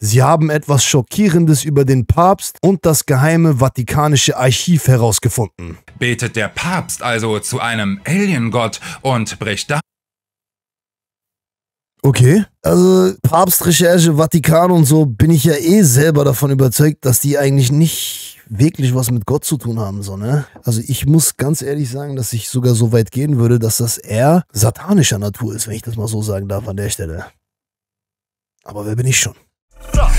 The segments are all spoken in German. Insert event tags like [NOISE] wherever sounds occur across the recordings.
Sie haben etwas Schockierendes über den Papst und das geheime vatikanische Archiv herausgefunden. Betet der Papst also zu einem Aliengott und bricht da. Okay. Also Papstrecherche, Vatikan und so bin ich ja eh selber davon überzeugt, dass die eigentlich nicht wirklich was mit Gott zu tun haben, so, ne? Also ich muss ganz ehrlich sagen, dass ich sogar so weit gehen würde, dass das eher satanischer Natur ist, wenn ich das mal so sagen darf an der Stelle. Aber wer bin ich schon?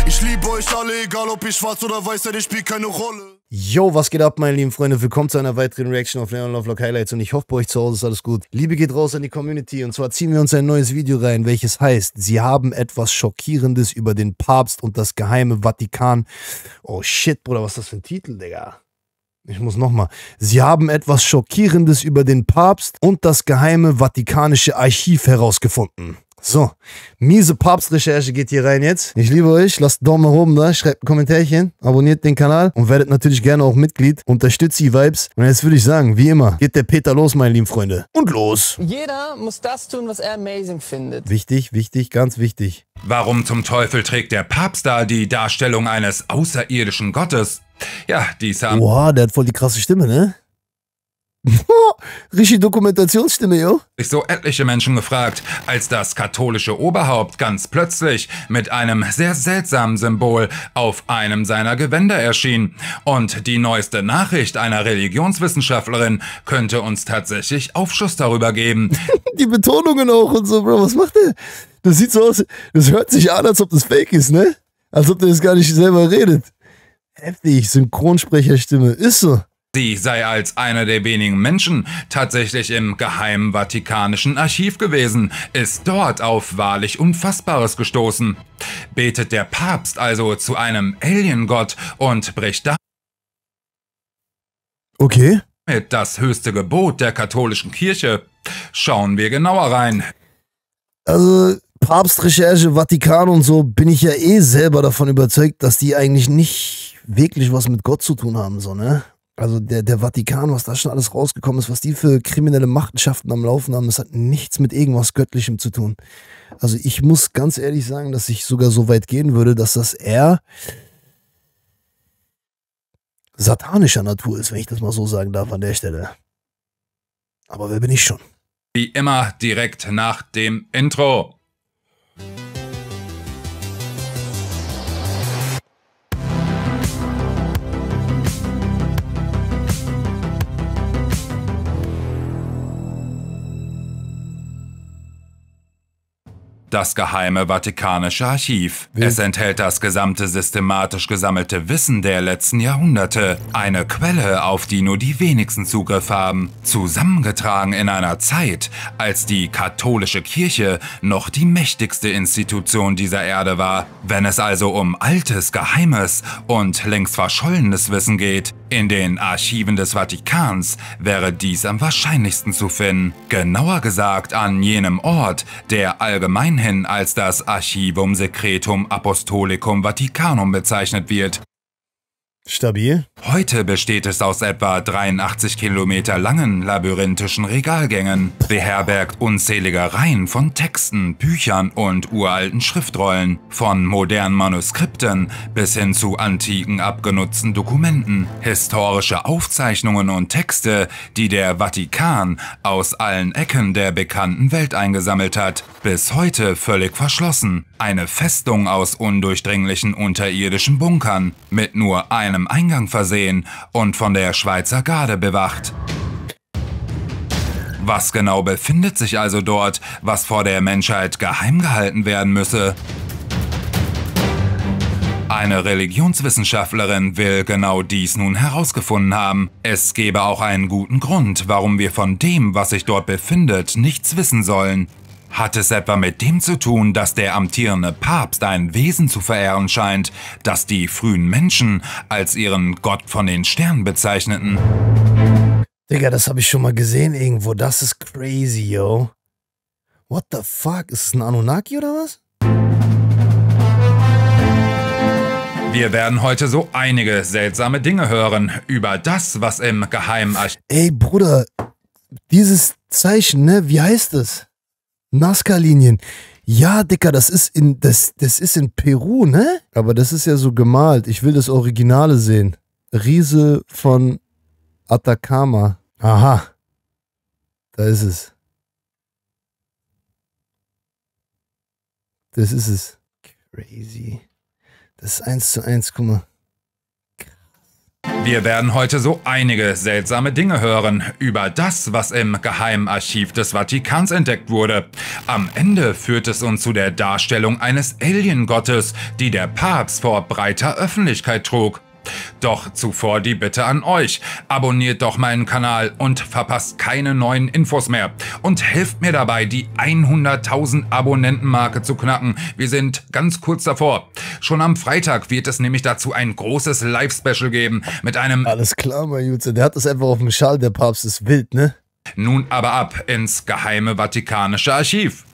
Ich liebe euch alle, egal ob ihr schwarz oder weiß seid, ich spielt keine Rolle. Yo, was geht ab, meine lieben Freunde? Willkommen zu einer weiteren Reaction auf Leon Lovelock Highlights und ich hoffe, bei euch zu Hause ist alles gut. Liebe geht raus an die Community und zwar ziehen wir uns ein neues Video rein, welches heißt, sie haben etwas Schockierendes über den Papst und das geheime Vatikan. Oh shit, Bruder, was ist das für ein Titel, Digga? Ich muss nochmal. Sie haben etwas Schockierendes über den Papst und das geheime vatikanische Archiv herausgefunden. So, miese Papstrecherche geht hier rein jetzt. Ich liebe euch, lasst einen Daumen nach oben da, schreibt ein Kommentarchen, abonniert den Kanal und werdet natürlich gerne auch Mitglied. Unterstützt die Vibes. Und jetzt würde ich sagen, wie immer, geht der Peter los, meine lieben Freunde. Und los! Jeder muss das tun, was er amazing findet. Wichtig, wichtig, ganz wichtig. Warum zum Teufel trägt der Papst da die Darstellung eines außerirdischen Gottes? Ja, dieser... Wow, der hat voll die krasse Stimme, ne? [LAUGHS] Richtig Dokumentationsstimme, jo? Ich so etliche Menschen gefragt, als das katholische Oberhaupt ganz plötzlich mit einem sehr seltsamen Symbol auf einem seiner Gewänder erschien. Und die neueste Nachricht einer Religionswissenschaftlerin könnte uns tatsächlich Aufschluss darüber geben. [LAUGHS] die Betonungen auch und so, Bro, was macht der? Das sieht so aus, das hört sich an, als ob das fake ist, ne? Als ob der das gar nicht selber redet. Heftig, Synchronsprecherstimme, ist so. Sie sei als einer der wenigen Menschen tatsächlich im geheimen vatikanischen Archiv gewesen, ist dort auf wahrlich Unfassbares gestoßen. Betet der Papst also zu einem Aliengott und bricht da. Okay. Mit das höchste Gebot der katholischen Kirche. Schauen wir genauer rein. Also, Papstrecherche, Vatikan und so bin ich ja eh selber davon überzeugt, dass die eigentlich nicht wirklich was mit Gott zu tun haben, so, ne? Also der, der Vatikan, was da schon alles rausgekommen ist, was die für kriminelle Machenschaften am Laufen haben, das hat nichts mit irgendwas Göttlichem zu tun. Also ich muss ganz ehrlich sagen, dass ich sogar so weit gehen würde, dass das eher satanischer Natur ist, wenn ich das mal so sagen darf an der Stelle. Aber wer bin ich schon? Wie immer direkt nach dem Intro. das geheime Vatikanische Archiv. Wie? Es enthält das gesamte systematisch gesammelte Wissen der letzten Jahrhunderte, eine Quelle, auf die nur die wenigsten Zugriff haben, zusammengetragen in einer Zeit, als die katholische Kirche noch die mächtigste Institution dieser Erde war. Wenn es also um altes, geheimes und längst verschollenes Wissen geht, in den Archiven des Vatikans wäre dies am wahrscheinlichsten zu finden, genauer gesagt an jenem Ort, der allgemeinhin als das Archivum Secretum Apostolicum Vaticanum bezeichnet wird Stabil. Heute besteht es aus etwa 83 Kilometer langen labyrinthischen Regalgängen, beherbergt unzählige Reihen von Texten, Büchern und uralten Schriftrollen, von modernen Manuskripten bis hin zu antiken abgenutzten Dokumenten, historische Aufzeichnungen und Texte, die der Vatikan aus allen Ecken der bekannten Welt eingesammelt hat, bis heute völlig verschlossen. Eine Festung aus undurchdringlichen unterirdischen Bunkern mit nur einem einem Eingang versehen und von der Schweizer Garde bewacht. Was genau befindet sich also dort, was vor der Menschheit geheim gehalten werden müsse? Eine Religionswissenschaftlerin will genau dies nun herausgefunden haben. Es gäbe auch einen guten Grund, warum wir von dem, was sich dort befindet, nichts wissen sollen. Hat es etwa mit dem zu tun, dass der amtierende Papst ein Wesen zu verehren scheint, das die frühen Menschen als ihren Gott von den Sternen bezeichneten? Digga, das habe ich schon mal gesehen irgendwo. Das ist crazy, yo. What the fuck? Ist es ein Anunnaki oder was? Wir werden heute so einige seltsame Dinge hören über das, was im Geheimarchiv. Ey, Bruder, dieses Zeichen, ne? Wie heißt es? Nazca-Linien. Ja, Dicker, das ist in das, das ist in Peru, ne? Aber das ist ja so gemalt. Ich will das Originale sehen. Riese von Atacama. Aha. Da ist es. Das ist es. Crazy. Das ist eins zu eins, guck mal. Wir werden heute so einige seltsame Dinge hören über das, was im Geheimarchiv des Vatikans entdeckt wurde. Am Ende führt es uns zu der Darstellung eines Aliengottes, die der Papst vor breiter Öffentlichkeit trug. Doch zuvor die Bitte an euch. Abonniert doch meinen Kanal und verpasst keine neuen Infos mehr. Und helft mir dabei, die 100.000 Abonnentenmarke zu knacken. Wir sind ganz kurz davor. Schon am Freitag wird es nämlich dazu ein großes Live-Special geben mit einem... Alles klar, mein Jutze. Der hat das einfach auf dem Schal, der Papst ist wild, ne? Nun aber ab ins geheime vatikanische Archiv.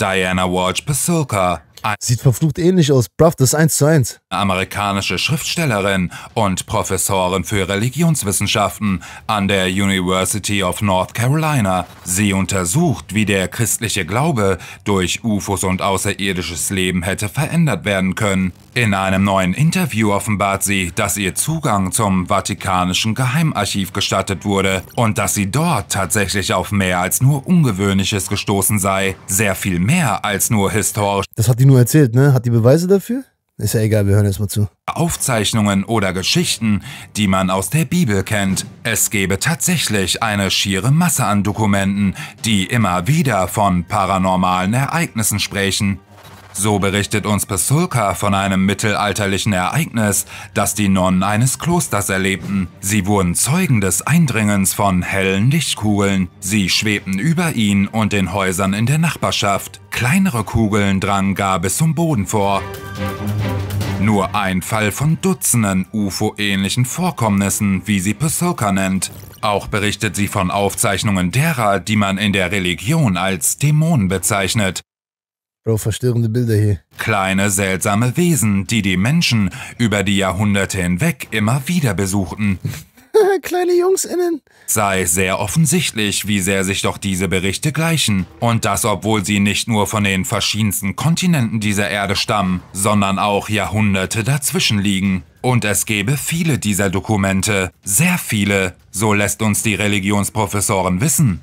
Diana Watch Pasulka Ah. Sieht verflucht ähnlich aus, bruv, das ist eins zu eins. Amerikanische Schriftstellerin und Professorin für Religionswissenschaften an der University of North Carolina. Sie untersucht, wie der christliche Glaube durch UFOs und außerirdisches Leben hätte verändert werden können. In einem neuen Interview offenbart sie, dass ihr Zugang zum Vatikanischen Geheimarchiv gestattet wurde und dass sie dort tatsächlich auf mehr als nur Ungewöhnliches gestoßen sei. Sehr viel mehr als nur historisch. Das hat die nur mal erzählt, ne? Hat die Beweise dafür? Ist ja egal, wir hören jetzt mal zu. Aufzeichnungen oder Geschichten, die man aus der Bibel kennt. Es gäbe tatsächlich eine schiere Masse an Dokumenten, die immer wieder von paranormalen Ereignissen sprechen. So berichtet uns Pesulka von einem mittelalterlichen Ereignis, das die Nonnen eines Klosters erlebten. Sie wurden Zeugen des Eindringens von hellen Lichtkugeln. Sie schwebten über ihn und den Häusern in der Nachbarschaft. Kleinere Kugeln drangen gar bis zum Boden vor. Nur ein Fall von Dutzenden UFO-ähnlichen Vorkommnissen, wie sie Pesulka nennt. Auch berichtet sie von Aufzeichnungen derer, die man in der Religion als Dämonen bezeichnet. Bro, verstörende Bilder hier. Kleine seltsame Wesen, die die Menschen über die Jahrhunderte hinweg immer wieder besuchten. [LAUGHS] Kleine JungsInnen. Sei sehr offensichtlich, wie sehr sich doch diese Berichte gleichen. Und das, obwohl sie nicht nur von den verschiedensten Kontinenten dieser Erde stammen, sondern auch Jahrhunderte dazwischen liegen. Und es gäbe viele dieser Dokumente, sehr viele, so lässt uns die Religionsprofessoren wissen.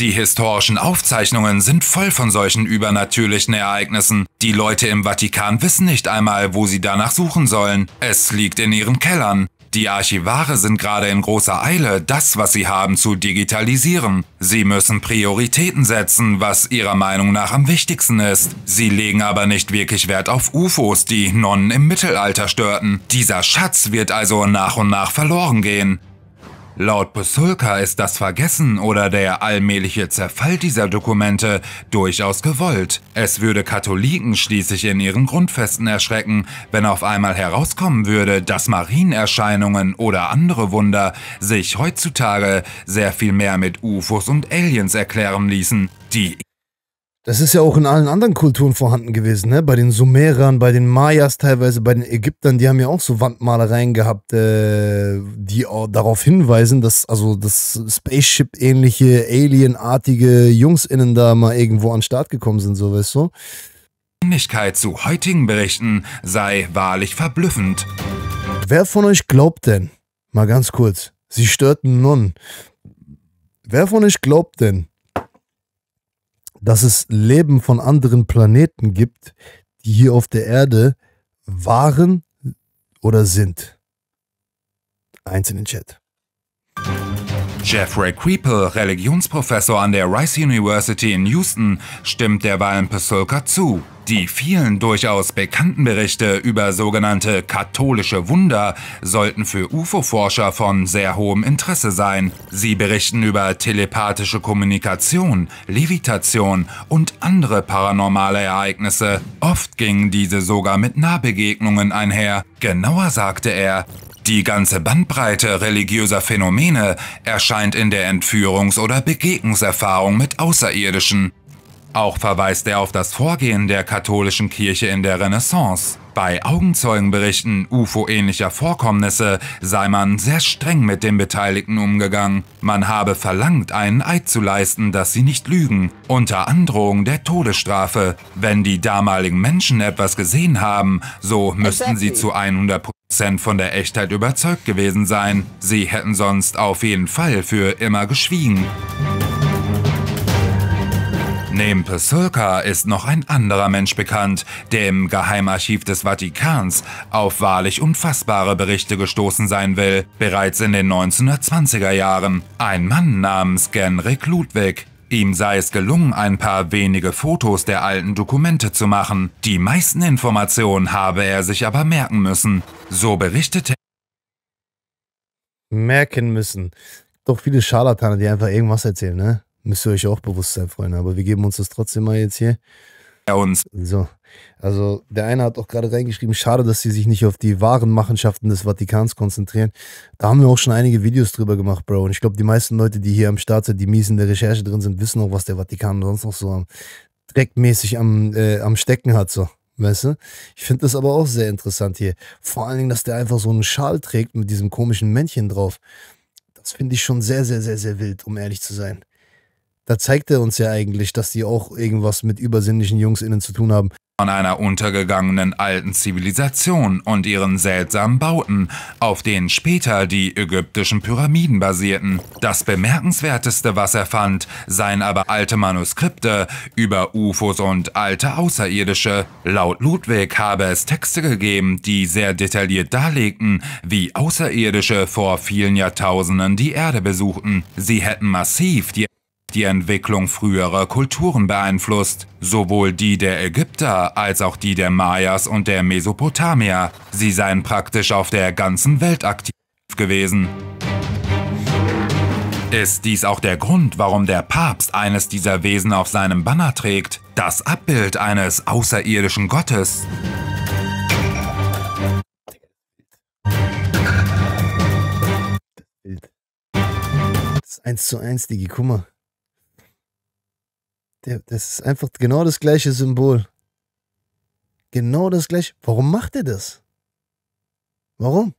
Die historischen Aufzeichnungen sind voll von solchen übernatürlichen Ereignissen. Die Leute im Vatikan wissen nicht einmal, wo sie danach suchen sollen. Es liegt in ihren Kellern. Die Archivare sind gerade in großer Eile, das, was sie haben, zu digitalisieren. Sie müssen Prioritäten setzen, was ihrer Meinung nach am wichtigsten ist. Sie legen aber nicht wirklich Wert auf UFOs, die Nonnen im Mittelalter störten. Dieser Schatz wird also nach und nach verloren gehen. Laut Posulka ist das Vergessen oder der allmähliche Zerfall dieser Dokumente durchaus gewollt. Es würde Katholiken schließlich in ihren Grundfesten erschrecken, wenn auf einmal herauskommen würde, dass Marienerscheinungen oder andere Wunder sich heutzutage sehr viel mehr mit UFOs und Aliens erklären ließen, die das ist ja auch in allen anderen Kulturen vorhanden gewesen, ne? Bei den Sumerern, bei den Mayas teilweise, bei den Ägyptern, die haben ja auch so Wandmalereien gehabt, äh, die auch darauf hinweisen, dass also das Spaceship-ähnliche, alienartige JungsInnen da mal irgendwo an den Start gekommen sind, so weißt du? Die Ähnlichkeit zu heutigen Berichten sei wahrlich verblüffend. Wer von euch glaubt denn, mal ganz kurz, sie störten nun. wer von euch glaubt denn, dass es Leben von anderen Planeten gibt, die hier auf der Erde waren oder sind. Eins in den Chat. Jeffrey Creeple, Religionsprofessor an der Rice University in Houston, stimmt der derweilen Pasulka zu. Die vielen durchaus bekannten Berichte über sogenannte katholische Wunder sollten für UFO-Forscher von sehr hohem Interesse sein. Sie berichten über telepathische Kommunikation, Levitation und andere paranormale Ereignisse. Oft gingen diese sogar mit Nahbegegnungen einher. Genauer sagte er, die ganze Bandbreite religiöser Phänomene erscheint in der Entführungs- oder Begegnungserfahrung mit Außerirdischen. Auch verweist er auf das Vorgehen der katholischen Kirche in der Renaissance. Bei Augenzeugenberichten UFO-ähnlicher Vorkommnisse sei man sehr streng mit den Beteiligten umgegangen. Man habe verlangt, einen Eid zu leisten, dass sie nicht lügen, unter Androhung der Todesstrafe. Wenn die damaligen Menschen etwas gesehen haben, so müssten sie zu 100% Sam von der Echtheit überzeugt gewesen sein. Sie hätten sonst auf jeden Fall für immer geschwiegen. Neben Pesulka ist noch ein anderer Mensch bekannt, der im Geheimarchiv des Vatikans auf wahrlich unfassbare Berichte gestoßen sein will, bereits in den 1920er Jahren. Ein Mann namens Genrik Ludwig. Ihm sei es gelungen, ein paar wenige Fotos der alten Dokumente zu machen. Die meisten Informationen habe er sich aber merken müssen. So berichtete er. Merken müssen. Doch viele Scharlatane, die einfach irgendwas erzählen, ne? Müsst ihr euch auch bewusst sein, Freunde. Aber wir geben uns das trotzdem mal jetzt hier. Er uns. So. Also der eine hat auch gerade reingeschrieben, schade, dass sie sich nicht auf die wahren Machenschaften des Vatikans konzentrieren. Da haben wir auch schon einige Videos drüber gemacht, Bro. Und ich glaube, die meisten Leute, die hier am Start sind, die mies in der Recherche drin sind, wissen auch, was der Vatikan sonst noch so dreckmäßig am, äh, am Stecken hat, so. Weißt du? Ich finde das aber auch sehr interessant hier. Vor allen Dingen, dass der einfach so einen Schal trägt mit diesem komischen Männchen drauf. Das finde ich schon sehr, sehr, sehr, sehr wild, um ehrlich zu sein. Da zeigt er uns ja eigentlich, dass die auch irgendwas mit übersinnlichen JungsInnen zu tun haben von einer untergegangenen alten Zivilisation und ihren seltsamen Bauten, auf denen später die ägyptischen Pyramiden basierten. Das bemerkenswerteste, was er fand, seien aber alte Manuskripte über UFOs und alte Außerirdische. Laut Ludwig habe es Texte gegeben, die sehr detailliert darlegten, wie Außerirdische vor vielen Jahrtausenden die Erde besuchten. Sie hätten massiv die die Entwicklung früherer Kulturen beeinflusst, sowohl die der Ägypter als auch die der Mayas und der Mesopotamier. Sie seien praktisch auf der ganzen Welt aktiv gewesen. Ist dies auch der Grund, warum der Papst eines dieser Wesen auf seinem Banner trägt, das Abbild eines außerirdischen Gottes? Das ist eins zu eins, Digi, guck mal. Das ist einfach genau das gleiche Symbol. Genau das gleiche. Warum macht er das? Warum?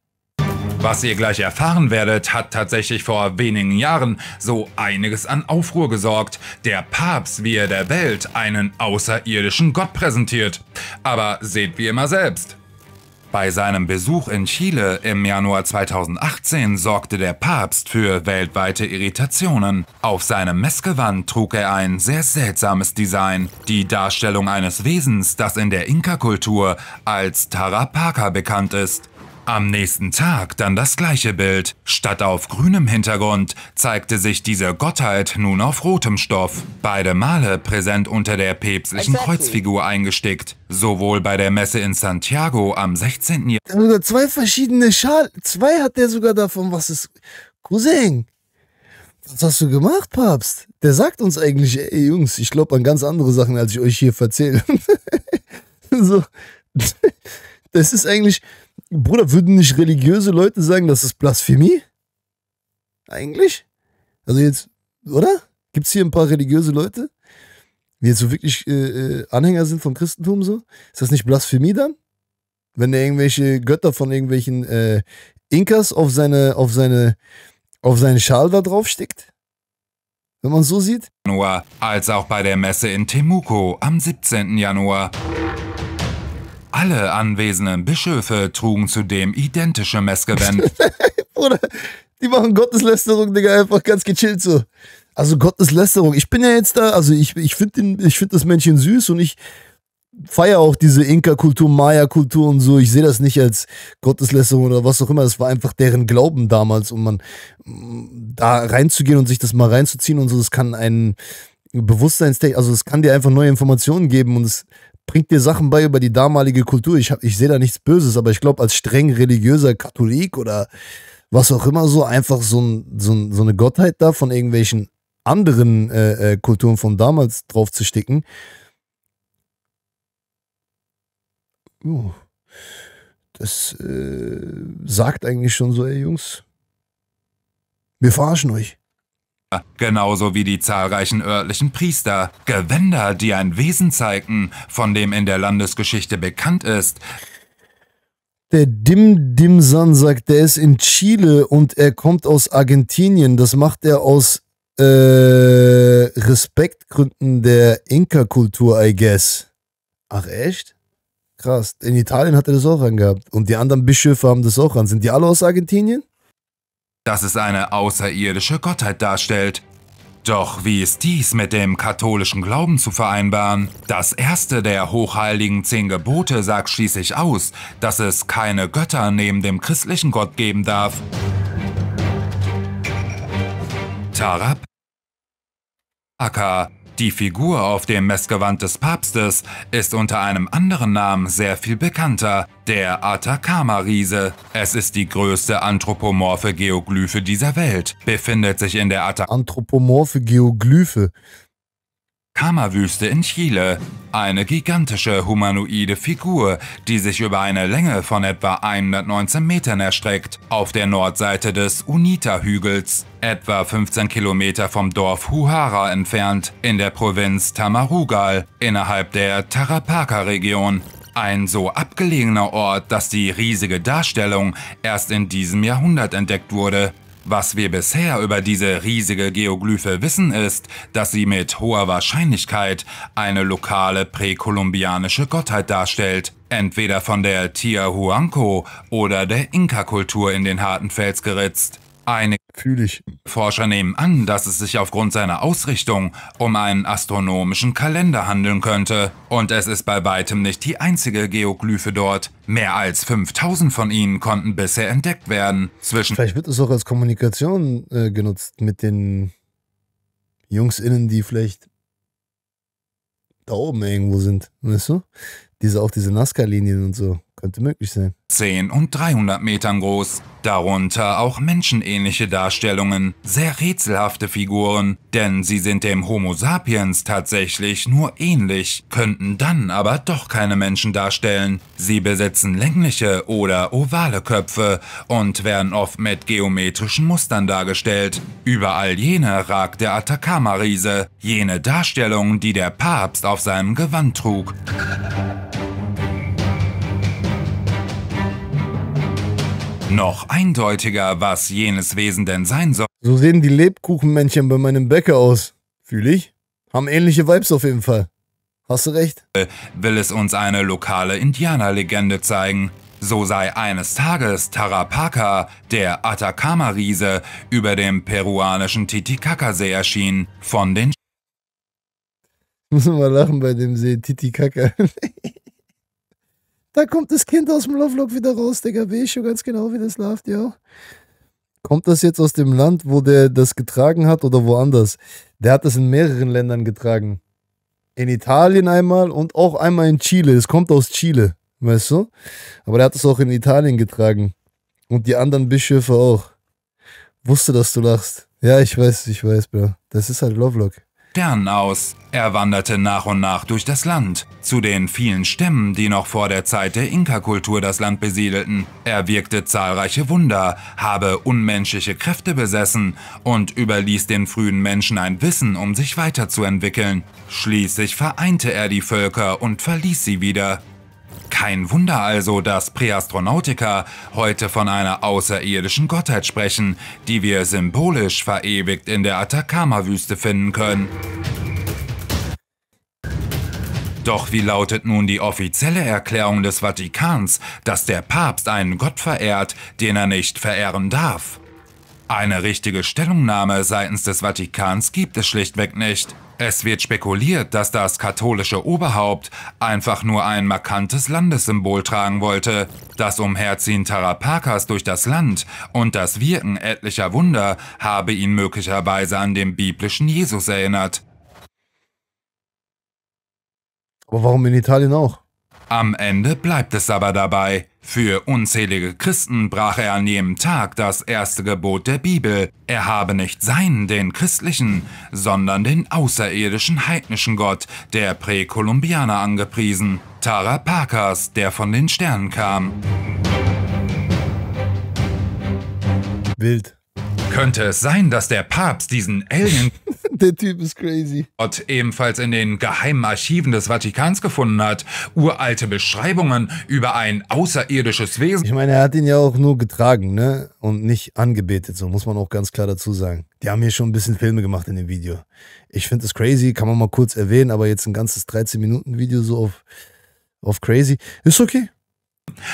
Was ihr gleich erfahren werdet, hat tatsächlich vor wenigen Jahren so einiges an Aufruhr gesorgt. Der Papst, wie er der Welt einen außerirdischen Gott präsentiert. Aber seht wie immer selbst. Bei seinem Besuch in Chile im Januar 2018 sorgte der Papst für weltweite Irritationen. Auf seinem Messgewand trug er ein sehr seltsames Design, die Darstellung eines Wesens, das in der Inka-Kultur als Tarapaka bekannt ist. Am nächsten Tag dann das gleiche Bild. Statt auf grünem Hintergrund zeigte sich diese Gottheit nun auf rotem Stoff. Beide Male präsent unter der päpstlichen Kreuzfigur eingestickt. Sowohl bei der Messe in Santiago am 16. Jahr. Sogar zwei verschiedene Schal. Zwei hat der sogar davon. Was ist. Cousin, was hast du gemacht, Papst? Der sagt uns eigentlich, ey Jungs, ich glaube an ganz andere Sachen, als ich euch hier erzähle. [LAUGHS] so das ist eigentlich, Bruder, würden nicht religiöse Leute sagen, das ist Blasphemie? Eigentlich? Also jetzt, oder? Gibt es hier ein paar religiöse Leute, die jetzt so wirklich äh, äh, Anhänger sind vom Christentum so? Ist das nicht Blasphemie dann? Wenn er irgendwelche Götter von irgendwelchen äh, Inkas auf seine, auf seine, auf seinen Schal da drauf stickt? Wenn man so sieht? Januar, als auch bei der Messe in Temuco am 17. Januar. Alle anwesenden Bischöfe trugen zudem identische Messgewänd. [LAUGHS] Bruder, die machen Gotteslästerung, Digga, einfach ganz gechillt so. Also Gotteslästerung, ich bin ja jetzt da, also ich, ich finde find das Männchen süß und ich feiere auch diese Inka-Kultur, Maya-Kultur und so. Ich sehe das nicht als Gotteslästerung oder was auch immer. Das war einfach deren Glauben damals um man da reinzugehen und sich das mal reinzuziehen und so, das kann einen Bewusstseinstechnik, also es kann dir einfach neue Informationen geben und es bringt dir Sachen bei über die damalige Kultur. Ich, ich sehe da nichts Böses, aber ich glaube, als streng religiöser Katholik oder was auch immer so, einfach so, ein, so, ein, so eine Gottheit da von irgendwelchen anderen äh, äh Kulturen von damals drauf zu sticken. Uh, das äh, sagt eigentlich schon so, ey Jungs, wir verarschen euch genauso wie die zahlreichen örtlichen Priester, Gewänder, die ein Wesen zeigten, von dem in der Landesgeschichte bekannt ist. Der Dim Dimsan sagt, der ist in Chile und er kommt aus Argentinien. Das macht er aus äh, Respektgründen der Inka-Kultur, I guess. Ach echt? Krass. In Italien hat er das auch angehabt. Und die anderen Bischöfe haben das auch an. Sind die alle aus Argentinien? dass es eine außerirdische Gottheit darstellt. Doch wie ist dies mit dem katholischen Glauben zu vereinbaren? Das erste der hochheiligen zehn Gebote sagt schließlich aus, dass es keine Götter neben dem christlichen Gott geben darf. Tarab Akka die Figur auf dem Messgewand des Papstes ist unter einem anderen Namen sehr viel bekannter, der Atacama-Riese. Es ist die größte anthropomorphe Geoglyphe dieser Welt, befindet sich in der Atacama. Anthropomorphe Geoglyphe. Kammerwüste in Chile. Eine gigantische humanoide Figur, die sich über eine Länge von etwa 119 Metern erstreckt, auf der Nordseite des Unita-Hügels, etwa 15 Kilometer vom Dorf Huhara entfernt, in der Provinz Tamarugal, innerhalb der tarapaca region Ein so abgelegener Ort, dass die riesige Darstellung erst in diesem Jahrhundert entdeckt wurde. Was wir bisher über diese riesige Geoglyphe wissen ist, dass sie mit hoher Wahrscheinlichkeit eine lokale präkolumbianische Gottheit darstellt, entweder von der Tiahuanco oder der Inka-Kultur in den harten Fels geritzt. Eine Fühle ich. Forscher nehmen an, dass es sich aufgrund seiner Ausrichtung um einen astronomischen Kalender handeln könnte. Und es ist bei weitem nicht die einzige Geoglyphe dort. Mehr als 5000 von ihnen konnten bisher entdeckt werden. Zwischen Vielleicht wird es auch als Kommunikation äh, genutzt mit den JungsInnen, die vielleicht da oben irgendwo sind. Weißt du? Diese, auch diese Nazca-Linien und so. Könnte möglich sein. 10 und 300 Metern groß. Darunter auch menschenähnliche Darstellungen, sehr rätselhafte Figuren, denn sie sind dem Homo sapiens tatsächlich nur ähnlich, könnten dann aber doch keine Menschen darstellen. Sie besitzen längliche oder ovale Köpfe und werden oft mit geometrischen Mustern dargestellt. Überall jene ragt der Atacama-Riese, jene Darstellung, die der Papst auf seinem Gewand trug. noch eindeutiger, was jenes Wesen denn sein soll. So sehen die Lebkuchenmännchen bei meinem Bäcker aus. Fühle ich? Haben ähnliche Vibes auf jeden Fall. Hast du recht? Äh, will es uns eine lokale Indianerlegende zeigen. So sei eines Tages Tarapaca, der Atacama-Riese, über dem peruanischen Titicacasee erschienen, von den... Müssen wir lachen bei dem See Titicaca. [LAUGHS] Da kommt das Kind aus dem Lovelock wieder raus, Digga. Weiß schon ganz genau, wie das läuft, ja. Kommt das jetzt aus dem Land, wo der das getragen hat oder woanders? Der hat das in mehreren Ländern getragen. In Italien einmal und auch einmal in Chile. Es kommt aus Chile, weißt du? Aber der hat es auch in Italien getragen. Und die anderen Bischöfe auch. Wusste, dass du lachst. Ja, ich weiß, ich weiß, Bro. Das ist halt Lovelock. Stern aus. Er wanderte nach und nach durch das Land, zu den vielen Stämmen, die noch vor der Zeit der Inka-Kultur das Land besiedelten. Er wirkte zahlreiche Wunder, habe unmenschliche Kräfte besessen und überließ den frühen Menschen ein Wissen, um sich weiterzuentwickeln. Schließlich vereinte er die Völker und verließ sie wieder. Kein Wunder also, dass Präastronautiker heute von einer außerirdischen Gottheit sprechen, die wir symbolisch verewigt in der Atacama-Wüste finden können. Doch wie lautet nun die offizielle Erklärung des Vatikans, dass der Papst einen Gott verehrt, den er nicht verehren darf? Eine richtige Stellungnahme seitens des Vatikans gibt es schlichtweg nicht. Es wird spekuliert, dass das katholische Oberhaupt einfach nur ein markantes Landessymbol tragen wollte. Das Umherziehen Tarapakas durch das Land und das Wirken etlicher Wunder habe ihn möglicherweise an den biblischen Jesus erinnert. Aber warum in Italien auch? Am Ende bleibt es aber dabei. Für unzählige Christen brach er an jedem Tag das erste Gebot der Bibel. Er habe nicht seinen, den christlichen, sondern den außerirdischen heidnischen Gott, der Präkolumbianer, angepriesen. Tara Parkers, der von den Sternen kam. Wild. Könnte es sein, dass der Papst diesen Alien der Typ ist crazy. Gott ebenfalls in den geheimen Archiven des Vatikans gefunden hat. Uralte Beschreibungen über ein außerirdisches Wesen. Ich meine, er hat ihn ja auch nur getragen, ne? Und nicht angebetet, so muss man auch ganz klar dazu sagen. Die haben hier schon ein bisschen Filme gemacht in dem Video. Ich finde es crazy, kann man mal kurz erwähnen, aber jetzt ein ganzes 13-Minuten-Video so auf, auf crazy. Ist okay.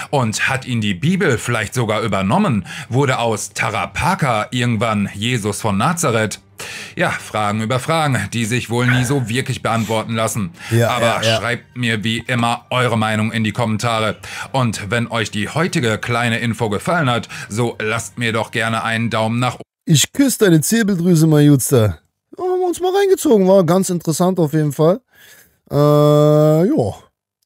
Und hat ihn die Bibel vielleicht sogar übernommen, wurde aus Tarapaka irgendwann Jesus von Nazareth. Ja, Fragen über Fragen, die sich wohl nie so wirklich beantworten lassen. Ja, Aber ja, ja. schreibt mir wie immer eure Meinung in die Kommentare. Und wenn euch die heutige kleine Info gefallen hat, so lasst mir doch gerne einen Daumen nach oben. Ich küsse deine Zirbeldrüse, mein Jutzer. Ja, haben wir uns mal reingezogen, war ganz interessant auf jeden Fall. Äh, ja.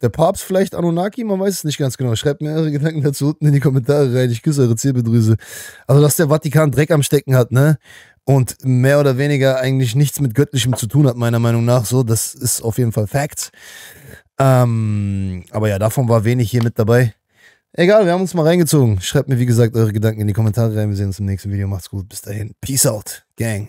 Der Papst vielleicht Anunnaki, man weiß es nicht ganz genau. Schreibt mir eure Gedanken dazu unten in die Kommentare rein. Ich küsse eure Zirbeldrüse. Also, dass der Vatikan Dreck am Stecken hat, ne? und mehr oder weniger eigentlich nichts mit Göttlichem zu tun hat, meiner Meinung nach. So, das ist auf jeden Fall Fact. Ähm, aber ja, davon war wenig hier mit dabei. Egal, wir haben uns mal reingezogen. Schreibt mir, wie gesagt, eure Gedanken in die Kommentare rein. Wir sehen uns im nächsten Video. Macht's gut. Bis dahin. Peace out, Gang.